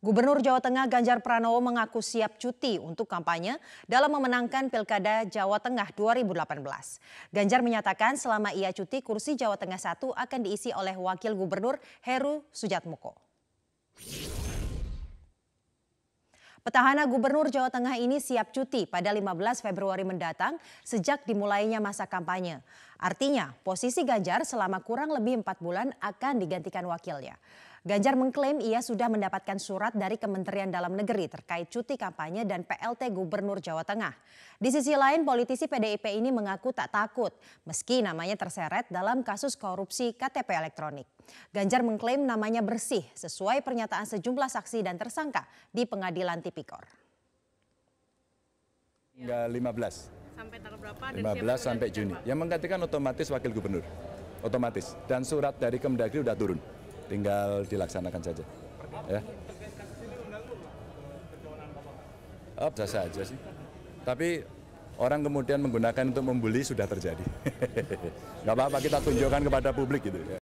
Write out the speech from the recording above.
Gubernur Jawa Tengah Ganjar Pranowo mengaku siap cuti untuk kampanye dalam memenangkan Pilkada Jawa Tengah 2018. Ganjar menyatakan selama ia cuti kursi Jawa Tengah 1 akan diisi oleh Wakil Gubernur Heru Sujatmoko. Petahana Gubernur Jawa Tengah ini siap cuti pada 15 Februari mendatang sejak dimulainya masa kampanye. Artinya, posisi Ganjar selama kurang lebih empat bulan akan digantikan wakilnya. Ganjar mengklaim ia sudah mendapatkan surat dari Kementerian Dalam Negeri terkait cuti kampanye dan PLT Gubernur Jawa Tengah. Di sisi lain, politisi PDIP ini mengaku tak takut meski namanya terseret dalam kasus korupsi KTP elektronik. Ganjar mengklaim namanya bersih sesuai pernyataan sejumlah saksi dan tersangka di pengadilan tipikor. Hingga 15 sampai tanggal berapa? Dan 15 sampai Juni. Yang menggantikan otomatis wakil gubernur. Otomatis. Dan surat dari Kemdagri sudah turun. Tinggal dilaksanakan saja. Ya. Oh, bisa aja sih. Tapi orang kemudian menggunakan untuk membuli sudah terjadi. Gak apa-apa kita tunjukkan kepada publik gitu.